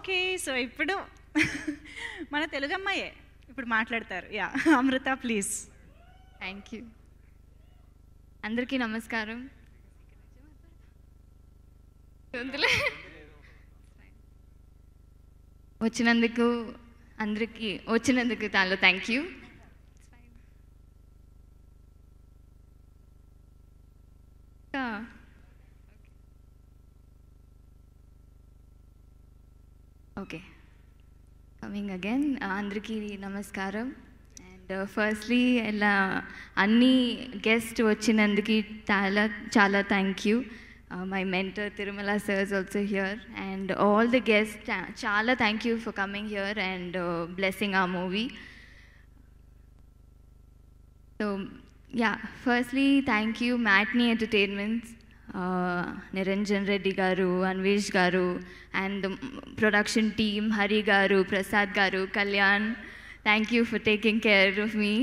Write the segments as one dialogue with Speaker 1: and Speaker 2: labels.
Speaker 1: Okay so ఇప్పుడు మన తెలుగు అమ్మాయే ఇప్పుడు మాట్లాడతారు yeah Amrita please thank you అందరికీ నమస్కారం వచ్చినందుకు అందరికీ వచ్చినందుకు తాను thank you Okay. Coming again, uh, Andriki Namaskaram. And uh, firstly, Ella, Anni guest Vachinandiki, Chala, thank you. Uh, my mentor, Tirumala sir, is also here. And all the guests, Chala, thank you for coming here and blessing our movie. So, yeah, firstly, thank you, Matney Entertainments. Niranjan Reddy garu Anvesh గారు and production team Hari garu Prasad garu Kalyan thank you for taking care of me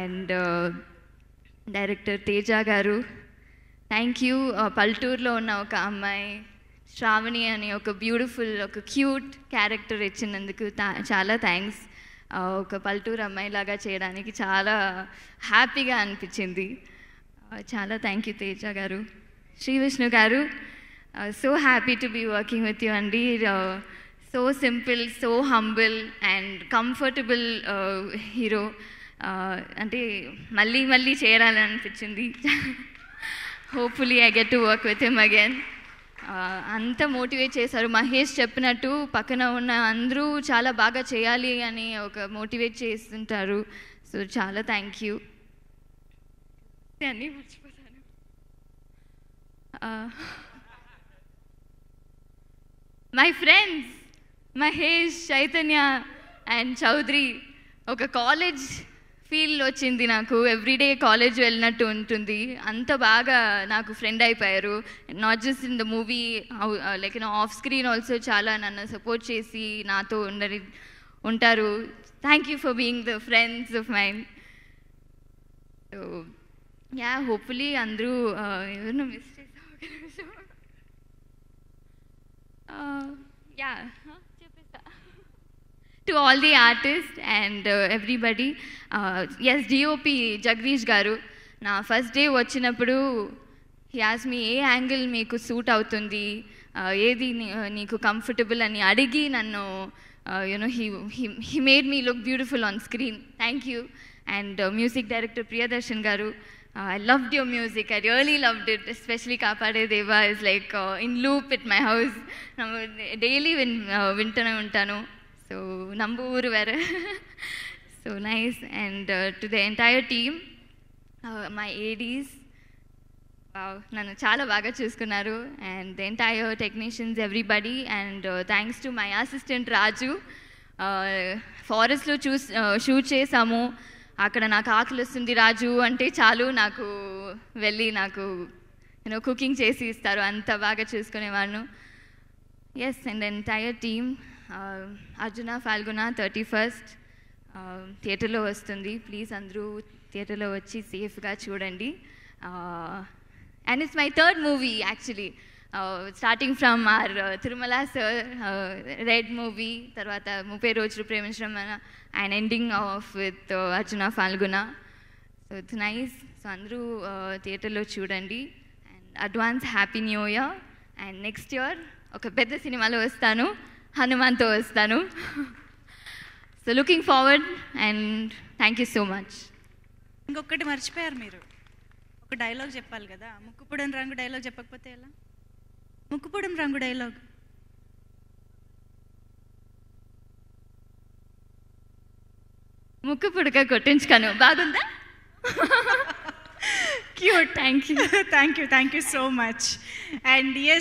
Speaker 1: and director Teja garu thank you పల్లెటూరులో ఉన్న ఒక అమ్మాయి శ్రావణి అని ఒక beautiful ఒక cute character ఇచ్చినందుకు చాలా థ్యాంక్స్ ఒక పల్లెటూరు అమ్మాయిలాగా చేయడానికి చాలా హ్యాపీగా అనిపించింది చాలా థ్యాంక్ యూ తేజ గారు Shri Vishnu garu so happy to be working with you అండి so simple so humble and comfortable hero అంటే మళ్ళీ మళ్ళీ చేయాలని అనిపించింది hopefully I get to work with him again అంత మోటివేట్ చేశారు మహేష్ చెప్పినట్టు పక్కన ఉన్న అందరూ చాలా బాగా చేయాలి అని ఒక మోటివేట్ చేస్తుంటారు సో చాలా థ్యాంక్ యూ వస్తే అన్నీ మర్చిపోతాను my friends Mahesh Chaitanya and Chowdary ఒక కాలేజ్ ఫీల్ వచ్చింది నాకు ఎవ్రీడే కాలేజ్ వెళ్ళినట్టు ఉంటుంది అంత బాగా నాకు ఫ్రెండ్ అయిపోయారు not just in the movie like నా ఆఫ్ స్క్రీన్ ఆల్సో చాలా నన్ను సపోర్ట్ చేసి నాతో ఉండని ఉంటారు thank you for being the friends of mind yeah hopefully అందరూ ఎవరైనా మిస్ చేసా యా చెప్పేస్తా to all the artist and everybody yes DOP Jagadish garu నా ఫస్ట్ డే వచ్చినప్పుడు యాజ్ మీ ఏ యాంగిల్ మీకు సూట్ అవుతుంది ఏది నీకు కంఫర్టబుల్ అని అడిగి నన్ను you know he he made me look beautiful on screen thank you and music director Priyadarshan garu I loved your music I really loved it especially కాపాడే దేవా is like in loop it my house daily విన్ వింటూనే ఉంటాను so నంబూరు వేరే so nice and to the entire team my ADs నన్ను చాలా బాగా చూసుకున్నారు and the entire technicians everybody and thanks to my assistant Raju ఫారెస్ట్లో చూ షూట్ చేసాము అక్కడ నాకు ఆకలి వస్తుంది రాజు అంటే చాలు నాకు వెళ్ళి నాకు నేను కుకింగ్ చేసి ఇస్తారు అంత బాగా చూసుకునేవాడు yes and entire team Arjuna Phalguna thirty first థియేటర్లో వస్తుంది ప్లీజ్ అందరూ థియేటర్లో వచ్చి సేఫ్గా చూడండి and it's my third movie actually starting from our Tirumala sir Red movie తర్వాత ముప్పై రోజులు ప్రేమించడం and ending off with Arjuna Phalguna so it's nice so అందరూ థియేటర్లో uh, చూడండి and advance happy new year and next year ఒక పెద్ద సినిమాలో వస్తాను హనుమాన్తో వస్తాను so looking forward and thank you so much ఇంకొకటి మర్చిపోయారు మీరు ఒక డైలాగ్ చెప్పాలి కదా ముక్కుపుడని రంగు డైలాగ్ చెప్పకపోతే ఎలా ముక్కుపొడం రంగు డైలాగ్ ముక్కు పుడక కొట్టించుకాను బాగుందా cute thank you thank you thank you so much and yes